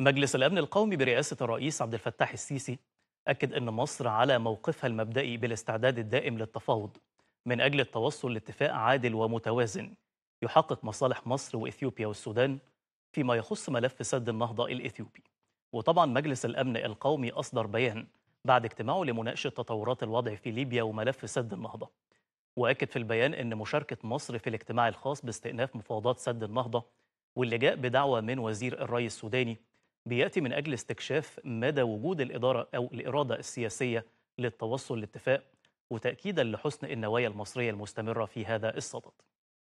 مجلس الأمن القومي برئاسة الرئيس عبد الفتاح السيسي أكد أن مصر على موقفها المبدئي بالاستعداد الدائم للتفاوض من أجل التوصل لاتفاق عادل ومتوازن يحقق مصالح مصر وإثيوبيا والسودان فيما يخص ملف سد النهضة الإثيوبي وطبعا مجلس الأمن القومي أصدر بيان بعد اجتماعه لمناقشة تطورات الوضع في ليبيا وملف سد النهضة وأكد في البيان أن مشاركة مصر في الاجتماع الخاص باستئناف مفاوضات سد النهضة واللي جاء بدعوة من وزير الري السوداني بيأتي من أجل استكشاف مدى وجود الإدارة أو الإرادة السياسية للتوصل لاتفاق وتأكيدا لحسن النوايا المصرية المستمرة في هذا الصدد